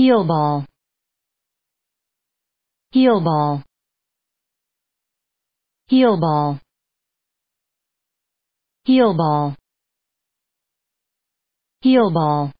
heel ball heel ball heel ball heel ball heel ball